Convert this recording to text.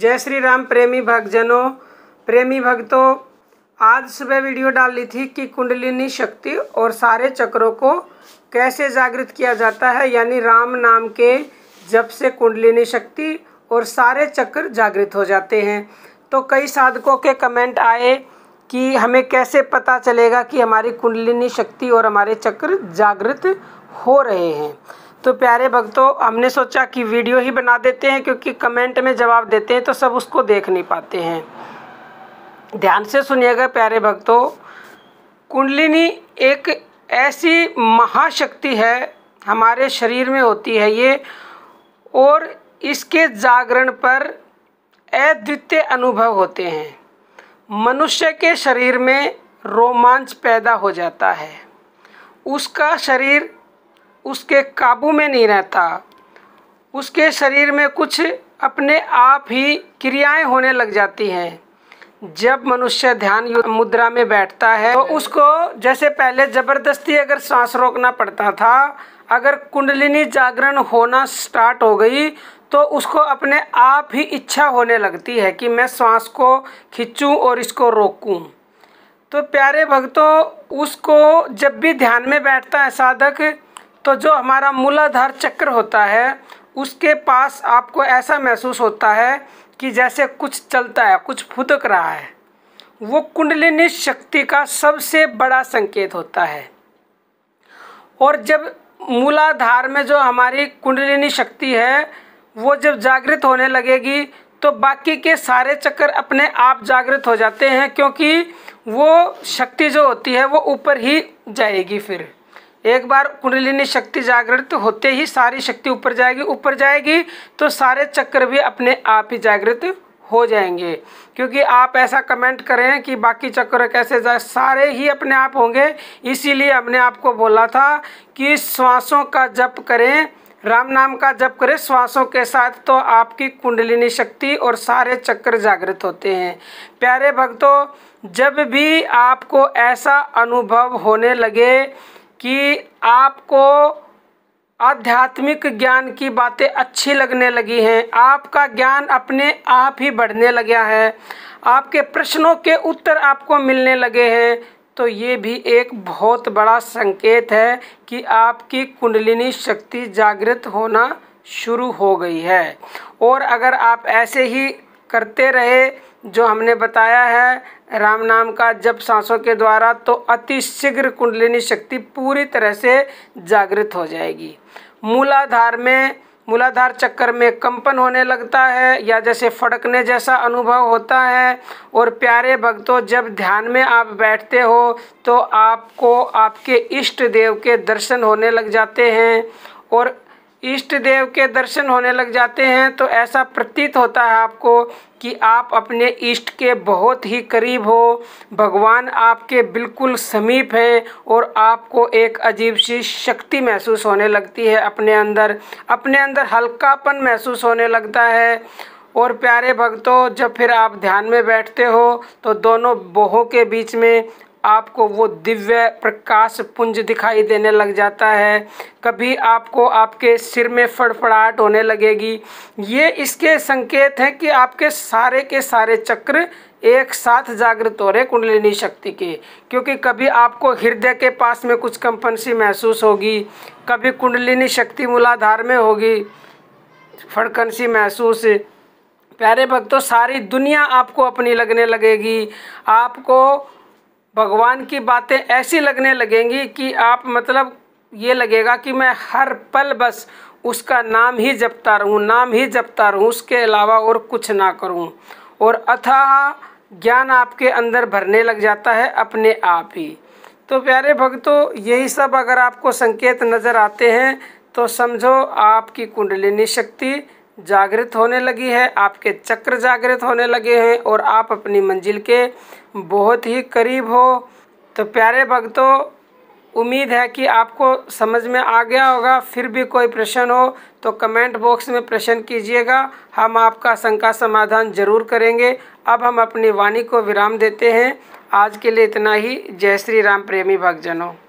जय श्री राम प्रेमी भक्तजनों प्रेमी भक्तों आज सुबह वीडियो डाल ली थी कि कुंडलिनी शक्ति और सारे चक्रों को कैसे जागृत किया जाता है यानी राम नाम के जब से कुंडलिनी शक्ति और सारे चक्र जागृत हो जाते हैं तो कई साधकों के कमेंट आए कि हमें कैसे पता चलेगा कि हमारी कुंडलिनी शक्ति और हमारे चक्र जागृत हो रहे हैं तो प्यारे भक्तों हमने सोचा कि वीडियो ही बना देते हैं क्योंकि कमेंट में जवाब देते हैं तो सब उसको देख नहीं पाते हैं ध्यान से सुनिएगा प्यारे भक्तों कुंडलिनी एक ऐसी महाशक्ति है हमारे शरीर में होती है ये और इसके जागरण पर अद्वितीय अनुभव होते हैं मनुष्य के शरीर में रोमांच पैदा हो जाता है उसका शरीर उसके काबू में नहीं रहता उसके शरीर में कुछ अपने आप ही क्रियाएं होने लग जाती हैं जब मनुष्य ध्यान मुद्रा में बैठता है तो उसको जैसे पहले ज़बरदस्ती अगर सांस रोकना पड़ता था अगर कुंडलिनी जागरण होना स्टार्ट हो गई तो उसको अपने आप ही इच्छा होने लगती है कि मैं सांस को खींचूं और इसको रोकूं तो प्यारे भक्तों उसको जब भी ध्यान में बैठता है साधक तो जो हमारा मूलाधार चक्र होता है उसके पास आपको ऐसा महसूस होता है कि जैसे कुछ चलता है कुछ फुदक रहा है वो कुंडलिनी शक्ति का सबसे बड़ा संकेत होता है और जब मूलाधार में जो हमारी कुंडलिनी शक्ति है वो जब जागृत होने लगेगी तो बाकी के सारे चक्कर अपने आप जागृत हो जाते हैं क्योंकि वो शक्ति जो होती है वो ऊपर ही जाएगी फिर एक बार कुंडलिनी शक्ति जागृत होते ही सारी शक्ति ऊपर जाएगी ऊपर जाएगी तो सारे चक्र भी अपने आप ही जागृत हो जाएंगे क्योंकि आप ऐसा कमेंट करें कि बाकी चक्र कैसे जाए सारे ही अपने आप होंगे इसीलिए हमने आपको बोला था कि श्वासों का जप करें राम नाम का जप करें श्वासों के साथ तो आपकी कुंडलिनी शक्ति और सारे चक्र जागृत होते हैं प्यारे भक्तों जब भी आपको ऐसा अनुभव होने लगे कि आपको आध्यात्मिक ज्ञान की बातें अच्छी लगने लगी हैं आपका ज्ञान अपने आप ही बढ़ने लगा है आपके प्रश्नों के उत्तर आपको मिलने लगे हैं तो ये भी एक बहुत बड़ा संकेत है कि आपकी कुंडलिनी शक्ति जागृत होना शुरू हो गई है और अगर आप ऐसे ही करते रहे जो हमने बताया है राम नाम का जब सांसों के द्वारा तो अति शीघ्र कुंडलिनी शक्ति पूरी तरह से जागृत हो जाएगी मूलाधार में मूलाधार चक्कर में कंपन होने लगता है या जैसे फड़कने जैसा अनुभव होता है और प्यारे भक्तों जब ध्यान में आप बैठते हो तो आपको आपके इष्ट देव के दर्शन होने लग जाते हैं और इष्ट देव के दर्शन होने लग जाते हैं तो ऐसा प्रतीत होता है आपको कि आप अपने इष्ट के बहुत ही करीब हो भगवान आपके बिल्कुल समीप हैं और आपको एक अजीब सी शक्ति महसूस होने लगती है अपने अंदर अपने अंदर हल्कापन महसूस होने लगता है और प्यारे भक्तों जब फिर आप ध्यान में बैठते हो तो दोनों बोहों के बीच में आपको वो दिव्य प्रकाश पुंज दिखाई देने लग जाता है कभी आपको आपके सिर में फड़फड़ाहट होने लगेगी ये इसके संकेत हैं कि आपके सारे के सारे चक्र एक साथ जागृत हो रहे कुंडलिनी शक्ति के क्योंकि कभी आपको हृदय के पास में कुछ कंपन सी महसूस होगी कभी कुंडलिनी शक्ति मूलाधार में होगी फड़कन सी महसूस प्यारे भक्तों सारी दुनिया आपको अपनी लगने लगेगी आपको भगवान की बातें ऐसी लगने लगेंगी कि आप मतलब ये लगेगा कि मैं हर पल बस उसका नाम ही जपता रहूं नाम ही जपता रहूं उसके अलावा और कुछ ना करूं और अथाह ज्ञान आपके अंदर भरने लग जाता है अपने आप ही तो प्यारे भक्तों यही सब अगर आपको संकेत नज़र आते हैं तो समझो आपकी कुंडलिनी शक्ति जागृत होने लगी है आपके चक्र जागृत होने लगे हैं और आप अपनी मंजिल के बहुत ही करीब हो तो प्यारे भक्तों उम्मीद है कि आपको समझ में आ गया होगा फिर भी कोई प्रश्न हो तो कमेंट बॉक्स में प्रश्न कीजिएगा हम आपका शंका समाधान जरूर करेंगे अब हम अपनी वाणी को विराम देते हैं आज के लिए इतना ही जय श्री राम प्रेमी भक्तजनों